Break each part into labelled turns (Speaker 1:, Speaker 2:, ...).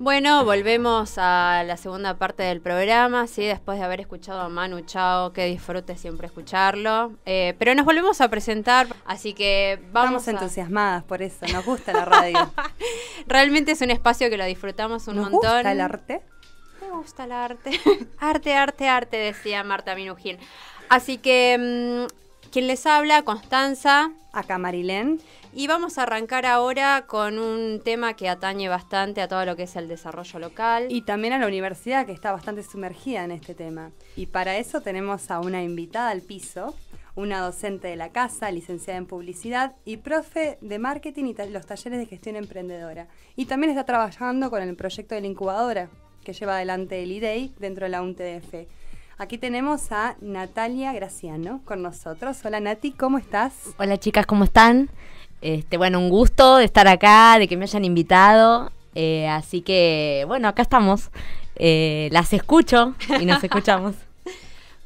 Speaker 1: Bueno, volvemos a la segunda parte del programa, ¿sí? después de haber escuchado a Manu Chao, que disfrute siempre escucharlo. Eh, pero nos volvemos a presentar, así que vamos. Estamos entusiasmadas por eso, nos gusta la radio. Realmente es un espacio que lo disfrutamos un ¿Nos montón. gusta el arte? Me gusta el arte. arte, arte, arte, decía Marta Minujín. Así que. Mm, quien les habla, Constanza. Acá Marilén. Y vamos a arrancar ahora con un tema que atañe bastante a todo lo que es el desarrollo local. Y también a la universidad que está
Speaker 2: bastante sumergida en este tema. Y para eso tenemos a una invitada al piso, una docente de la casa, licenciada en publicidad y profe de marketing y los talleres de gestión emprendedora. Y también está trabajando con el proyecto de la incubadora que lleva adelante el IDEI e dentro de la UNTDF. Aquí tenemos a Natalia Graciano con nosotros.
Speaker 3: Hola Nati, ¿cómo estás? Hola chicas, ¿cómo están? Este, bueno, un gusto de estar acá, de que me hayan invitado. Eh, así que, bueno, acá estamos. Eh, las escucho y nos escuchamos.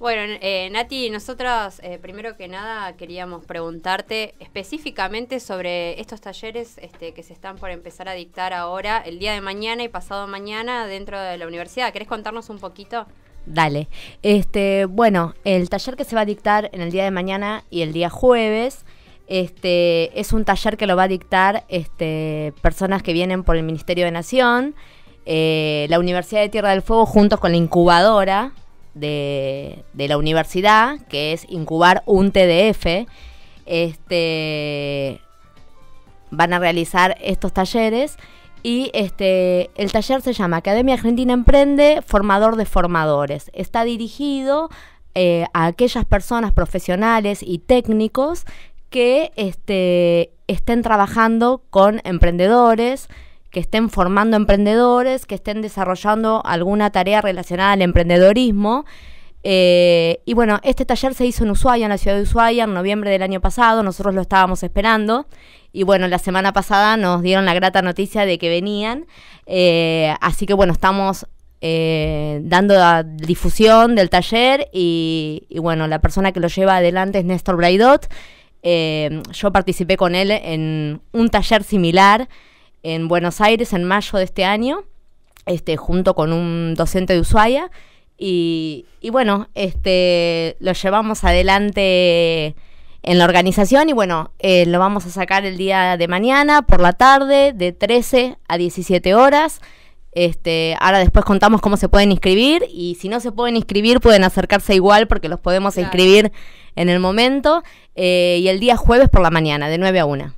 Speaker 1: Bueno, eh, Nati, nosotros primero que nada queríamos preguntarte específicamente sobre estos talleres este, que se están por empezar a dictar ahora, el día de mañana y pasado mañana dentro de la universidad. ¿Querés contarnos un poquito?
Speaker 3: Dale. Este, bueno, el taller que se va a dictar en el día de mañana y el día jueves. Este, es un taller que lo va a dictar este, personas que vienen por el Ministerio de Nación, eh, la Universidad de Tierra del Fuego, junto con la incubadora de, de la universidad, que es Incubar un TDF. Este, van a realizar estos talleres. Y este, el taller se llama Academia Argentina Emprende, Formador de Formadores. Está dirigido eh, a aquellas personas profesionales y técnicos que este, estén trabajando con emprendedores, que estén formando emprendedores, que estén desarrollando alguna tarea relacionada al emprendedorismo. Eh, y bueno, este taller se hizo en Ushuaia, en la ciudad de Ushuaia, en noviembre del año pasado, nosotros lo estábamos esperando y bueno, la semana pasada nos dieron la grata noticia de que venían. Eh, así que bueno, estamos eh, dando la difusión del taller y, bueno, la persona que lo lleva adelante es Néstor Braidot. Eh, yo participé con él en un taller similar en Buenos Aires en mayo de este año, este, junto con un docente de Ushuaia. Y, bueno, este, lo llevamos adelante en la organización y bueno, eh, lo vamos a sacar el día de mañana por la tarde de 13 a 17 horas. Este, ahora después contamos cómo se pueden inscribir y si no se pueden inscribir pueden acercarse igual porque los podemos inscribir en el momento eh, y el día jueves por la mañana de 9 a 1.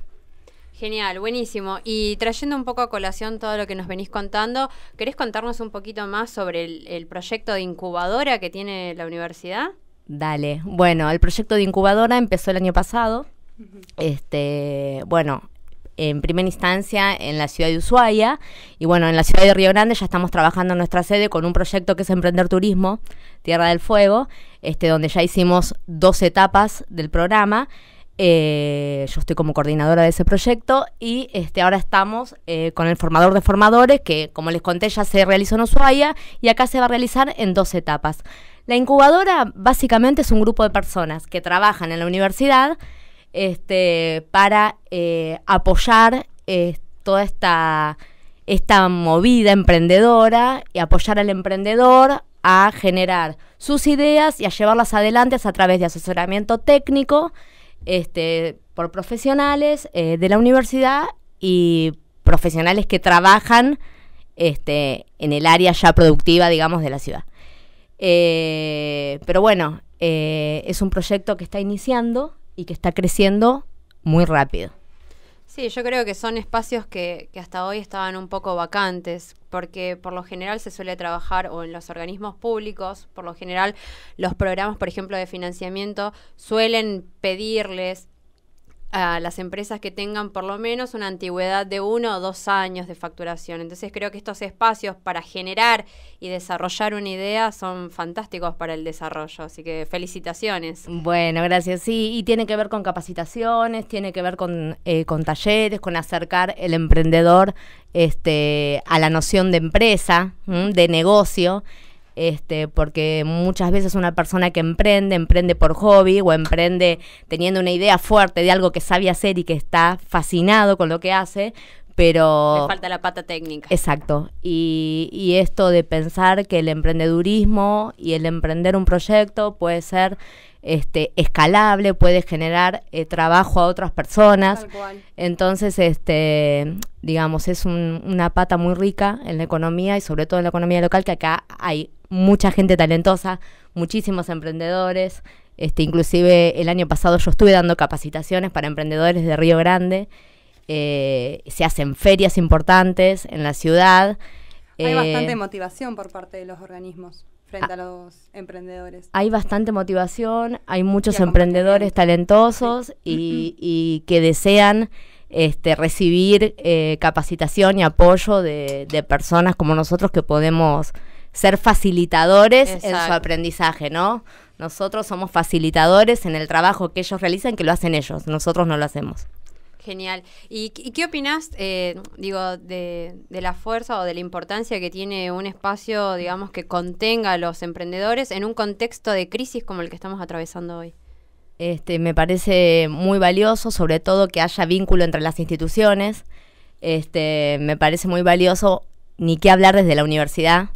Speaker 1: Genial, buenísimo. Y trayendo un poco a colación todo lo que nos venís contando, ¿querés contarnos un poquito más sobre el proyecto de incubadora que tiene la universidad?
Speaker 3: Dale. Bueno, el proyecto de incubadora empezó el año pasado. Este, bueno, en primera instancia en la ciudad de Ushuaia y bueno, en la ciudad de Río Grande ya estamos trabajando en nuestra sede con un proyecto que es Emprender Turismo, Tierra del Fuego, este, donde ya hicimos dos etapas del programa. Eh, yo estoy como coordinadora de ese proyecto y este, ahora estamos eh, con el formador de formadores que, como les conté, ya se realizó en Ushuaia y acá se va a realizar en dos etapas. La incubadora básicamente es un grupo de personas que trabajan en la universidad este, para eh, apoyar eh, toda esta, esta movida emprendedora y apoyar al emprendedor a generar sus ideas y a llevarlas adelante a través de asesoramiento técnico este, por profesionales eh, de la universidad y profesionales que trabajan este, en el área ya productiva, digamos, de la ciudad. Eh, pero bueno, eh, es un proyecto que está iniciando y que está creciendo muy rápido.
Speaker 1: Sí, yo creo que son espacios que, que, hasta hoy estaban un poco vacantes, porque por lo general se suele trabajar o en los organismos públicos, por lo general los programas, por ejemplo, de financiamiento suelen pedirles a las empresas que tengan por lo menos una antigüedad de uno o dos años de facturación. Entonces creo que estos espacios para generar y desarrollar una idea son fantásticos para el desarrollo. Así que felicitaciones.
Speaker 3: Bueno, gracias. Sí, y tiene que ver con capacitaciones, tiene que ver con, eh, con talleres, con acercar el emprendedor este, a la noción de empresa, de negocio este, porque muchas veces una persona que emprende, emprende por hobby o emprende teniendo una idea fuerte de algo que sabe hacer y que está fascinado con lo que hace, pero... Le falta
Speaker 1: la pata técnica.
Speaker 3: Exacto. Y, y, esto de pensar que el emprendedurismo y el emprender un proyecto puede ser este, escalable, puede generar eh, trabajo a otras personas. Entonces, este, digamos, es una pata muy rica en la economía y sobre todo en la economía local, que acá hay mucha gente talentosa, muchísimos emprendedores. Este, inclusive el año pasado yo estuve dando capacitaciones para emprendedores de Río Grande. Eh, se hacen ferias importantes en la ciudad. Hay eh, bastante
Speaker 2: motivación por parte de los organismos frente a, ah. los emprendedores.
Speaker 3: Hay bastante motivación, hay muchos emprendedores talentosos y, que desean este, recibir eh, capacitación y apoyo de, de personas como nosotros que podemos ser facilitadores en su aprendizaje, ¿no? Nosotros somos facilitadores en el trabajo que ellos realizan, que lo hacen ellos, nosotros no lo hacemos.
Speaker 1: Genial. ¿Y, qué opinas, eh, digo, de, de, la fuerza o de la importancia que tiene un espacio, digamos, que contenga a los emprendedores en un contexto de crisis como el que estamos atravesando hoy?
Speaker 3: Este, me parece muy valioso, sobre todo que haya vínculo entre las instituciones. Este, me parece muy valioso ni qué hablar desde la universidad.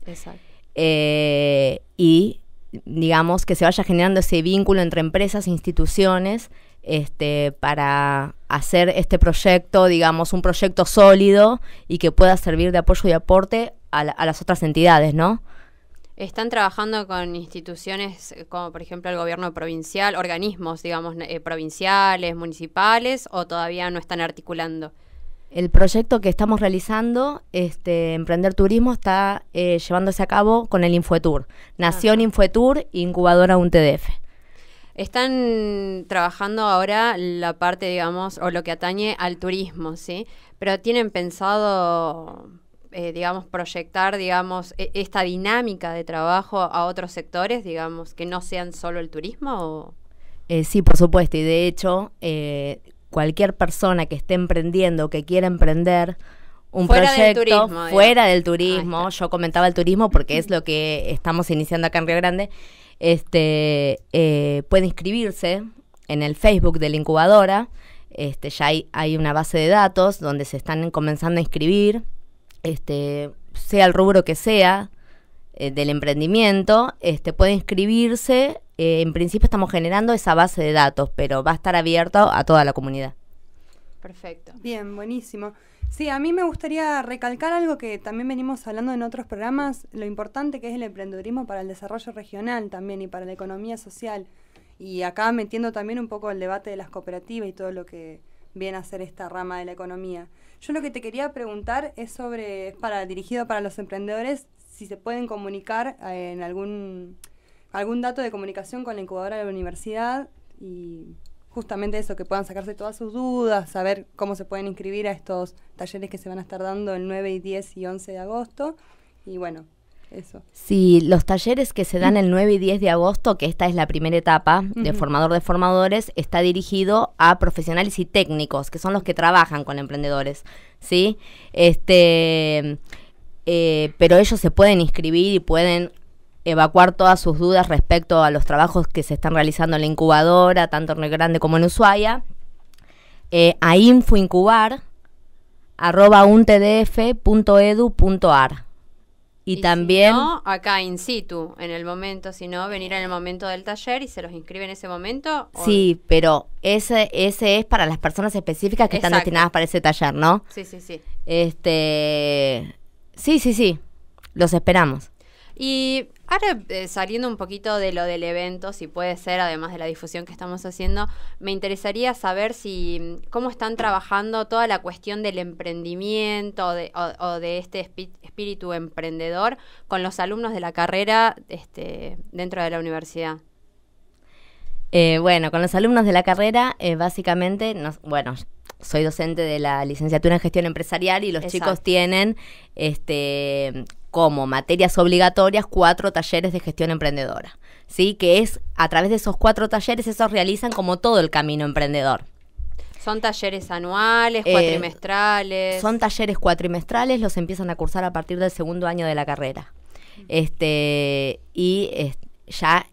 Speaker 3: Eh, y digamos que se vaya generando ese vínculo entre empresas e instituciones este, para hacer este proyecto, digamos, un proyecto sólido y que pueda servir de apoyo y aporte a, las otras entidades, ¿no?
Speaker 1: Están trabajando con instituciones eh, como por ejemplo el gobierno provincial, organismos, digamos, eh, provinciales, municipales, o todavía no están articulando.
Speaker 3: El proyecto que estamos realizando, este, Emprender Turismo, está eh, llevándose a cabo con el Infuetur. Nación Ajá. Infuetur, incubadora UNTDF.
Speaker 1: Están trabajando ahora la parte, digamos, o lo que atañe al turismo, ¿sí? Pero tienen pensado, eh, digamos, proyectar, digamos, e, esta dinámica de trabajo a otros sectores, digamos, que no sean solo el turismo
Speaker 3: eh, sí, por supuesto, y de hecho cualquier persona que esté emprendiendo, que quiera emprender, un proyecto fuera del turismo. Yo comentaba el turismo porque es lo que estamos iniciando acá en Río Grande. Este, eh, puede inscribirse en el Facebook de la incubadora. Este, ya hay, hay, una base de datos donde se están comenzando a inscribir, este, sea el rubro que sea, eh, del emprendimiento, este, puede inscribirse. Eh, en principio estamos generando esa base de datos, pero va a estar abierto a toda la comunidad.
Speaker 2: Perfecto. Bien, buenísimo. Sí, a mí me gustaría recalcar algo que también venimos hablando en otros programas, lo importante que es el emprendedurismo para el desarrollo regional también y para la economía social. Y acá metiendo también un poco el debate de las cooperativas y todo lo que viene a ser esta rama de la economía. Yo lo que te quería preguntar es sobre, es para dirigido para los emprendedores, si se pueden comunicar eh, en algún, algún dato de comunicación con la incubadora de la universidad y justamente eso, que puedan sacarse todas sus dudas, saber cómo se pueden inscribir a estos talleres que se van a estar dando el 9 y 10 y 11 de agosto. Y bueno, eso.
Speaker 3: Sí, los talleres que se dan el 9 y 10 de agosto, que esta es la primera etapa de formador de formadores, está dirigido a profesionales y técnicos, que son los que trabajan con emprendedores, ¿sí? Este, eh, pero ellos se pueden inscribir y pueden evacuar todas sus dudas respecto a los trabajos que se están realizando en la incubadora, tanto en el Grande como en Ushuaia, eh, a infoincubar Y, también... no,
Speaker 1: acá in situ, en el momento, si no, venir en el momento del taller y se los inscribe en ese momento.
Speaker 3: Sí, pero ese, ese es para las personas específicas que están destinadas para ese taller, ¿no? Sí, sí, sí. Este, Sí, sí, sí. Los esperamos.
Speaker 1: Y ahora eh, saliendo un poquito de lo del evento, si puede ser, además de la difusión que estamos haciendo, me interesaría saber si cómo están trabajando toda la cuestión del emprendimiento o, de este espíritu emprendedor con los alumnos de la carrera este, dentro de la universidad.
Speaker 3: Eh, bueno, con los alumnos de la carrera, eh, básicamente, nos, bueno, soy docente de la licenciatura en gestión empresarial y los chicos tienen este como materias obligatorias cuatro talleres de gestión emprendedora, ¿sí? Que es a través de esos cuatro talleres, esos realizan como todo el camino emprendedor.
Speaker 1: Son talleres anuales, eh, cuatrimestrales. Son
Speaker 3: talleres cuatrimestrales, los empiezan a cursar a partir del segundo año de la carrera. Este, y ya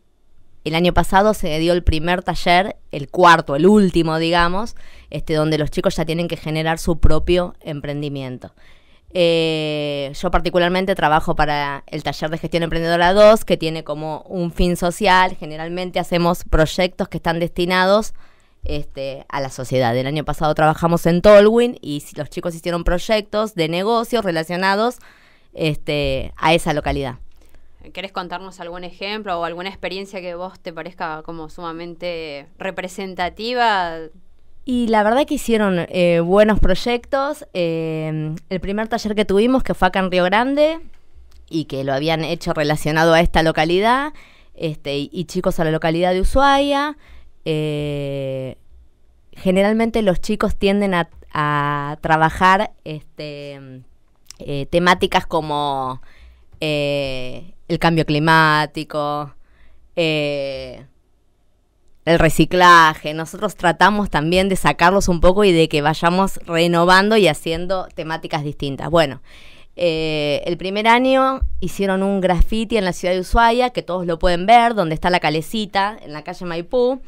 Speaker 3: el año pasado se dio el primer taller, el cuarto, el último, digamos, este, donde los chicos ya tienen que generar su propio emprendimiento. Eh, yo particularmente trabajo para el taller de gestión emprendedora 2, que tiene como un fin social. Generalmente hacemos proyectos que están destinados este, a la sociedad. El año pasado trabajamos en Tolwin y los chicos hicieron proyectos de negocios relacionados este, a esa localidad.
Speaker 1: ¿Querés contarnos algún ejemplo o alguna experiencia que vos te parezca como sumamente representativa?
Speaker 3: Y la verdad que hicieron eh, buenos proyectos. Eh, el primer taller que tuvimos, que fue acá en Río Grande, y que lo habían hecho relacionado a esta localidad, este, y, chicos a la localidad de Ushuaia. Eh, generalmente los chicos tienden a, trabajar este, temáticas como el cambio climático, eh, el reciclaje. Nosotros tratamos también de sacarlos un poco y de que vayamos renovando y haciendo temáticas distintas. Bueno, eh, el primer año hicieron un graffiti en la ciudad de Ushuaia, que todos lo pueden ver, donde está la calecita, en la calle Maipú.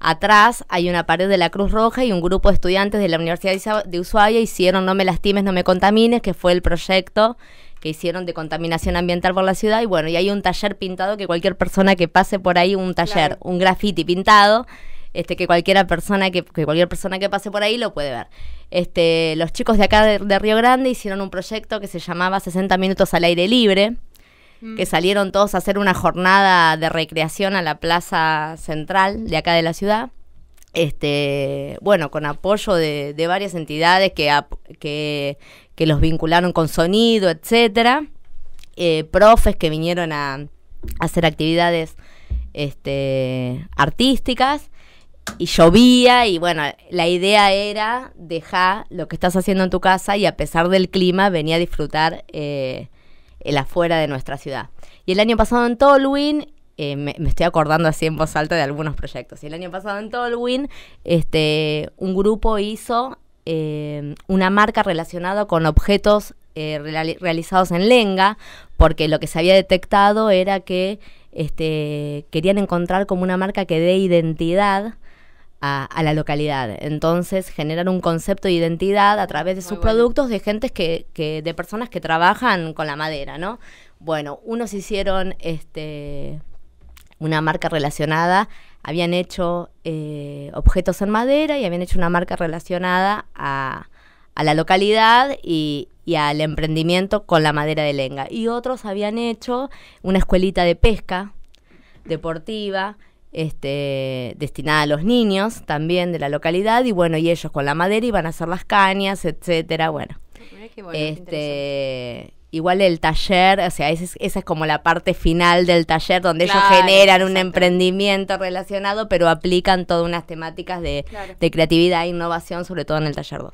Speaker 3: Atrás hay una pared de la Cruz Roja y un grupo de estudiantes de la Universidad de Ushuaia hicieron No me lastimes, no me contamines, que fue el proyecto que hicieron de contaminación ambiental por la ciudad y bueno, y hay un taller pintado que cualquier persona que pase por ahí, un taller, un graffiti pintado, este, que cualquiera persona que, cualquier persona que pase por ahí lo puede ver. Este, los chicos de acá de, Río Grande hicieron un proyecto que se llamaba 60 minutos al aire libre, mm. que salieron todos a hacer una jornada de recreación a la plaza central de acá de la ciudad. Este, bueno, con apoyo de, varias entidades que, que, que los vincularon con sonido, etcétera. Eh, profes que vinieron a, hacer actividades este, artísticas y llovía y bueno, la idea era dejar lo que estás haciendo en tu casa y a pesar del clima venía a disfrutar eh, el afuera de nuestra ciudad. Y el año pasado en Tolwyn, eh, me, estoy acordando así en voz alta de algunos proyectos, y el año pasado en Tolwyn, este, un grupo hizo eh, una marca relacionada con objetos eh, realizados en lenga, porque lo que se había detectado era que este, querían encontrar como una marca que dé identidad a, la localidad. Entonces, generan un concepto de identidad a través de sus productos de gentes que, de personas que trabajan con la madera, ¿no? Bueno, unos hicieron este una marca relacionada habían hecho eh, objetos en madera y habían hecho una marca relacionada a, a la localidad y, al emprendimiento con la madera de lenga. Y otros habían hecho una escuelita de pesca deportiva. Este, destinada a los niños también de la localidad y bueno, y ellos con la madera iban a hacer las cañas, etcétera, bueno. bueno este, Igual el taller, o sea, esa es, como la parte final del taller donde ellos generan un emprendimiento relacionado, pero aplican todas unas temáticas de, creatividad e innovación, sobre todo en el taller 2.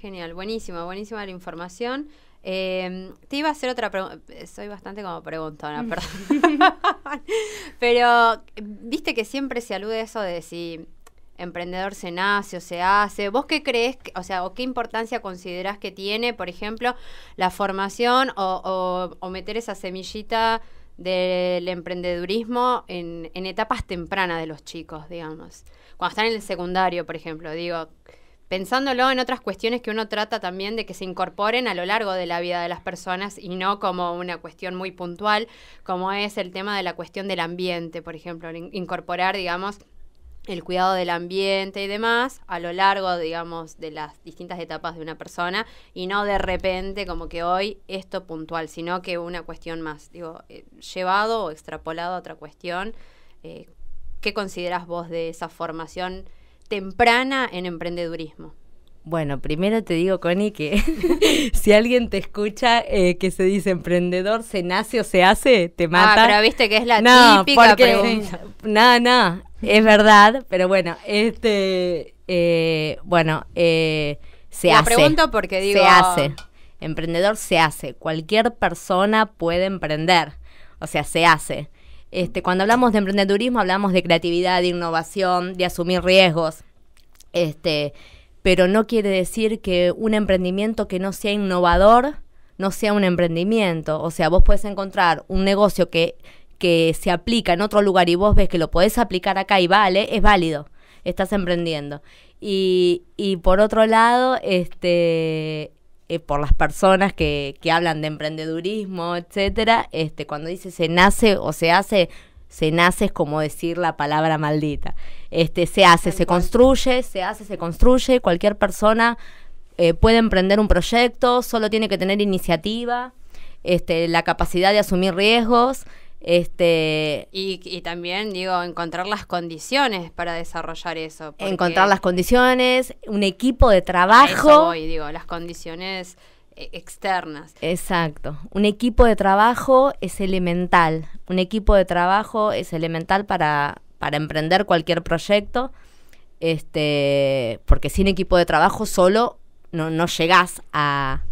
Speaker 1: Genial, buenísimo, buenísima la información. Em, te iba a hacer otra pregunta. Soy bastante como preguntona, mm. perdón. Pero viste que siempre se alude eso de si emprendedor se nace o se hace? ¿Vos qué crees, o sea, o qué importancia considerás que tiene, por ejemplo, la formación o, meter esa semillita del emprendedurismo en, en etapas tempranas de los chicos, digamos? Cuando están en el secundario, por ejemplo, digo, pensándolo en otras cuestiones que uno trata también de que se incorporen a lo largo de la vida de las personas y no como una cuestión muy puntual, como es el tema de la cuestión del ambiente, por ejemplo, incorporar, digamos, el cuidado del ambiente y demás a lo largo, digamos, de las distintas etapas de una persona y no de repente como que hoy esto puntual, sino que una cuestión más, digo, eh, llevado o extrapolado a otra cuestión. Eh, ¿Qué consideras vos de esa formación temprana en emprendedurismo?
Speaker 3: Bueno, primero te digo, Connie, que si alguien te escucha eh, que se dice emprendedor, se nace o se hace, te ah, mata. Ah, pero viste que es la típica pregunta. No, no, es verdad, pero bueno, este, eh, bueno, eh, se la hace. pregunto porque digo... Se hace, emprendedor se hace, cualquier persona puede emprender, o sea, se hace. Este, cuando hablamos de emprendedurismo, hablamos de creatividad, de innovación, de asumir riesgos, este pero no quiere decir que un emprendimiento que no sea innovador no sea un emprendimiento. O sea, vos puedes encontrar un negocio que, que se aplica en otro lugar y vos ves que lo podés aplicar acá y vale, es válido, estás emprendiendo. Y, y por otro lado, este eh, por las personas que, que hablan de emprendedurismo, etcétera, este, cuando dice se nace o se hace, se nace, es como decir la palabra maldita. Este, se hace, se construye, se hace, se construye, cualquier persona eh, puede emprender un proyecto, solo tiene que tener iniciativa, este, la capacidad de asumir riesgos. Este,
Speaker 1: y, también, digo, encontrar las condiciones para desarrollar eso. Encontrar
Speaker 3: las condiciones, un equipo de trabajo. Eso
Speaker 1: digo, las condiciones e-, externas.
Speaker 3: Exacto. Un equipo de trabajo es elemental. Un equipo de trabajo es elemental para, para emprender cualquier proyecto. Este, porque sin equipo de trabajo solo no, no llegás a,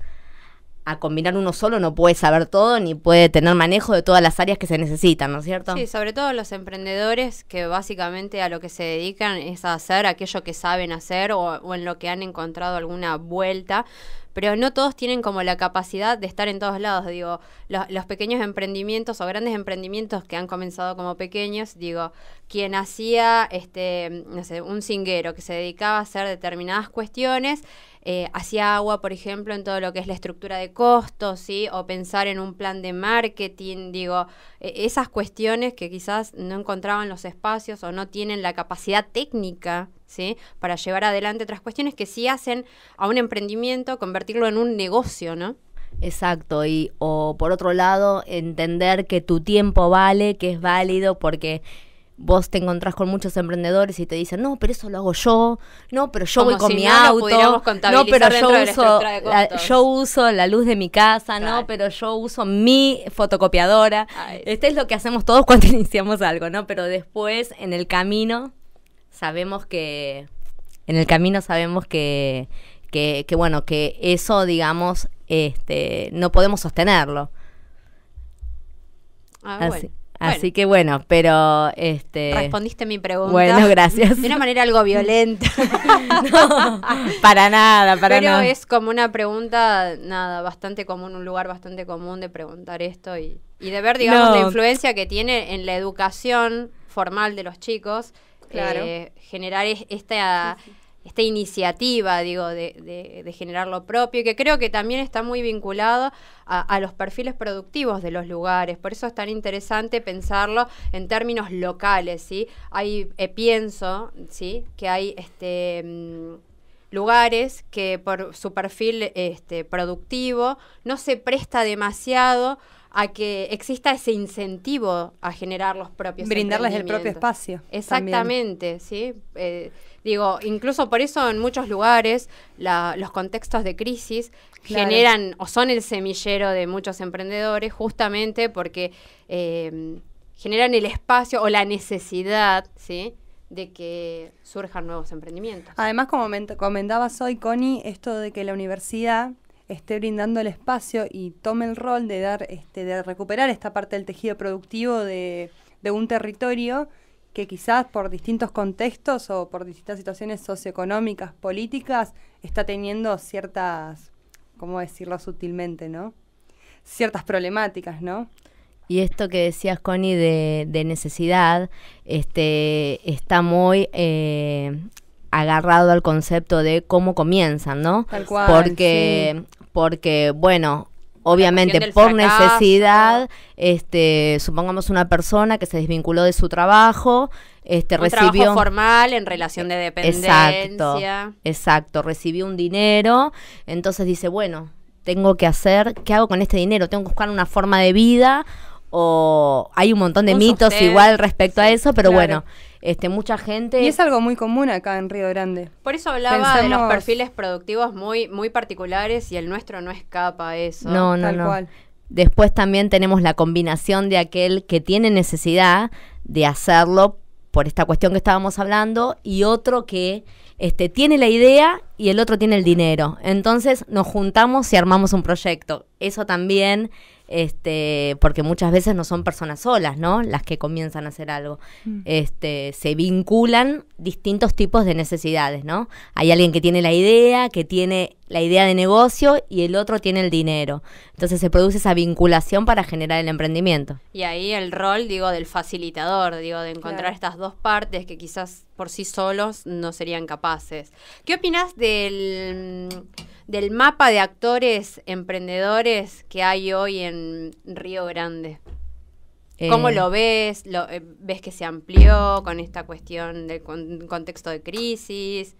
Speaker 3: combinar uno solo no puede saber todo ni puede tener manejo de todas las áreas que se necesitan, ¿no es cierto? Sí,
Speaker 1: sobre todo los emprendedores que básicamente a lo que se dedican es a hacer aquello que saben hacer o en lo que han encontrado alguna vuelta, pero no todos tienen como la capacidad de estar en todos lados. Digo, los pequeños emprendimientos o grandes emprendimientos que han comenzado como pequeños, digo, quien hacía, este, no sé, un cinguero que se dedicaba a hacer determinadas cuestiones, eh, hacía agua, por ejemplo, en todo lo que es la estructura de costos, ¿sí? O pensar en un plan de marketing, digo, e, esas cuestiones que quizás no encontraban los espacios o no tienen la capacidad técnica para llevar adelante otras cuestiones que sí hacen a un emprendimiento convertirlo en un negocio, ¿no?
Speaker 3: Exacto, y o por otro lado, entender que tu tiempo vale, que es válido, porque vos te encontrás con muchos emprendedores y te dicen, no, pero eso lo hago yo, no, pero yo voy con mi auto, no, pero yo uso, la, luz de mi casa, no, pero yo uso mi fotocopiadora. Este es lo que hacemos todos cuando iniciamos algo, ¿no? Pero después, en el camino, sabemos que, en el camino sabemos que, que, bueno, que eso, digamos, este, no podemos sostenerlo.
Speaker 1: Ah, así.
Speaker 3: que bueno, pero este respondiste mi pregunta. gracias. De una manera algo
Speaker 1: violenta.
Speaker 3: para nada, para nada. Pero es
Speaker 1: como una pregunta nada, bastante común, un lugar bastante común de preguntar esto y, de ver digamos la influencia que tiene en la educación formal de los chicos eh, generar esta, esta iniciativa, digo, de, generar lo propio, que creo que también está muy vinculado a, los perfiles productivos de los lugares. Por eso es tan interesante pensarlo en términos locales, ¿sí? Hay, eh, pienso, ¿sí? Que hay este... Mm, lugares que por su perfil este, productivo no se presta demasiado a que exista ese incentivo a generar los propios brindarles el propio espacio exactamente sí eh, digo incluso por eso en muchos lugares los contextos de crisis
Speaker 3: generan
Speaker 1: o son el semillero de muchos emprendedores justamente porque eh, generan el espacio o la necesidad sí de que surjan nuevos emprendimientos.
Speaker 2: Además, como comentabas hoy, Connie, esto de que la universidad esté brindando el espacio y tome el rol de dar, este, de recuperar esta parte del tejido productivo de, un territorio que quizás por distintos contextos o por distintas situaciones socioeconómicas, políticas, está teniendo ciertas, ¿cómo decirlo sutilmente, no? Ciertas problemáticas, ¿no?
Speaker 3: Y esto que decías, Connie, de, de necesidad, este, está muy eh, agarrado al concepto de cómo comienzan, ¿no? Tal cual, Porque porque, bueno, obviamente por necesidad, este, supongamos una persona que se desvinculó de su trabajo, este recibió
Speaker 1: formal en relación de dependencia. Exacto.
Speaker 3: Exacto, recibió un dinero, entonces dice, bueno, tengo que hacer, ¿qué hago con este dinero? Tengo que buscar una forma de vida o hay un montón de mitos igual respecto a eso, pero bueno, este, mucha gente... Y es
Speaker 2: algo muy común acá en
Speaker 1: Río Grande. Por eso hablaba de los perfiles productivos muy, muy particulares y el nuestro no escapa a eso. No, no,
Speaker 3: Después también tenemos la combinación de aquel que tiene necesidad de hacerlo por esta cuestión que estábamos hablando y otro que este, tiene la idea y el otro tiene el dinero. Entonces nos juntamos y armamos un proyecto. Eso también este, porque muchas veces no son personas solas, ¿no? Las que comienzan a hacer algo. Mm. Este, se vinculan distintos tipos de necesidades, ¿no? Hay alguien que tiene la idea, que tiene la idea de negocio y el otro tiene el dinero. Entonces se produce esa vinculación para generar el emprendimiento.
Speaker 1: Y ahí el rol, digo, del facilitador, digo, de encontrar estas dos partes que quizás por sí solos no serían capaces. ¿Qué opinas del del mapa de actores emprendedores que hay hoy en Río Grande? ¿Cómo eh. lo ves? ¿Lo, eh, ¿Ves que se amplió con esta cuestión del contexto de crisis?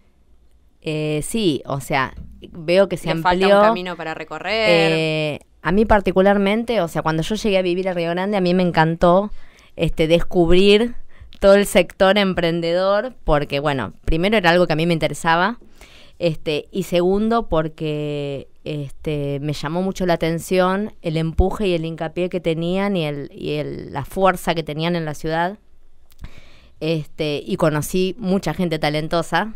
Speaker 3: Eh, sí, o sea, veo que se amplió. Falta un camino
Speaker 1: para recorrer.
Speaker 3: a mí particularmente, o sea, cuando yo llegué a vivir a Río Grande, a mí me encantó este, descubrir todo el sector emprendedor, porque bueno, primero era algo que a mí me interesaba, este, y segundo, porque este, me llamó mucho la atención el empuje y el hincapié que tenían y, la fuerza que tenían en la ciudad. Este, y conocí mucha gente talentosa,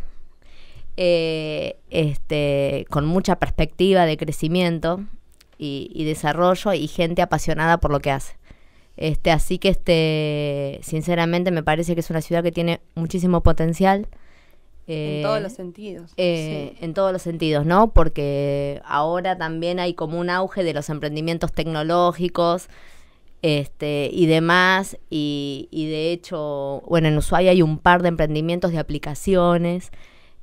Speaker 3: eh, este, con mucha perspectiva de crecimiento y, y, desarrollo y gente apasionada por lo que hace. Este, así que este, sinceramente me parece que es una ciudad que tiene muchísimo potencial en eh, todos los sentidos. Eh, en todos los sentidos, ¿no? Porque ahora también hay como un auge de los emprendimientos tecnológicos este, y demás. Y, y de hecho, bueno, en Ushuaia hay un par de emprendimientos de aplicaciones.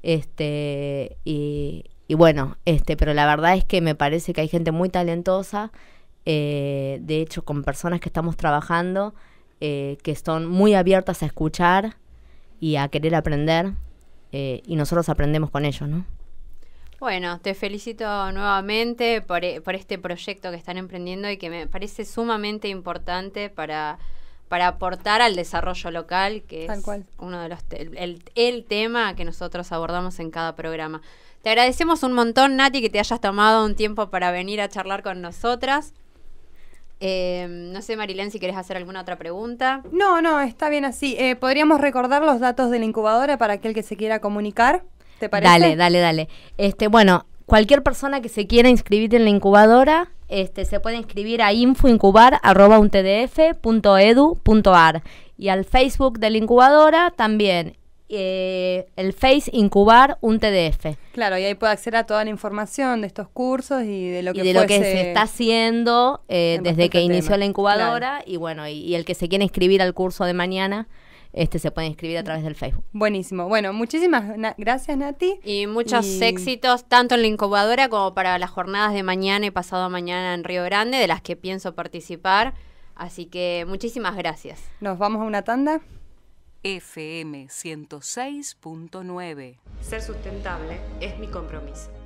Speaker 3: Este, y, y bueno, este, pero la verdad es que me parece que hay gente muy talentosa. Eh, de hecho, con personas que estamos trabajando, que son muy abiertas a escuchar y a querer aprender. Eh, y nosotros aprendemos con ellos, ¿no?
Speaker 1: Bueno, te felicito nuevamente e, por, este proyecto que están emprendiendo y que me parece sumamente importante para, aportar al desarrollo local, que es uno de los el, el, tema que nosotros abordamos en cada programa. Te agradecemos un montón, Nati, que te hayas tomado un tiempo para venir a charlar con nosotras. Em, no sé, Marilén, si quieres hacer alguna otra pregunta.
Speaker 2: No, no, está bien así. Eh, podríamos recordar los datos de la incubadora para aquel que se quiera comunicar. ¿Te parece? Dale,
Speaker 3: dale, dale. Este, bueno, cualquier persona que se quiera inscribir en la incubadora, este, se puede inscribir a infoincubar.edu.ar y al Facebook de la incubadora también eh, el Face Incubar un TDF.
Speaker 2: Claro, y ahí puede acceder a toda la información de estos cursos y de lo que, lo que se está
Speaker 3: haciendo eh, desde que inició la incubadora y bueno, y, el que se quiere inscribir al curso de mañana este, se puede inscribir a través del Facebook.
Speaker 1: Buenísimo. Bueno, muchísimas gracias, Nati. Y muchos éxitos, tanto en la incubadora como para las jornadas de mañana y pasado mañana en Río Grande, de las que pienso participar. Así que muchísimas gracias.
Speaker 2: Nos vamos a una tanda. FM 106.9. Ser sustentable es mi compromiso.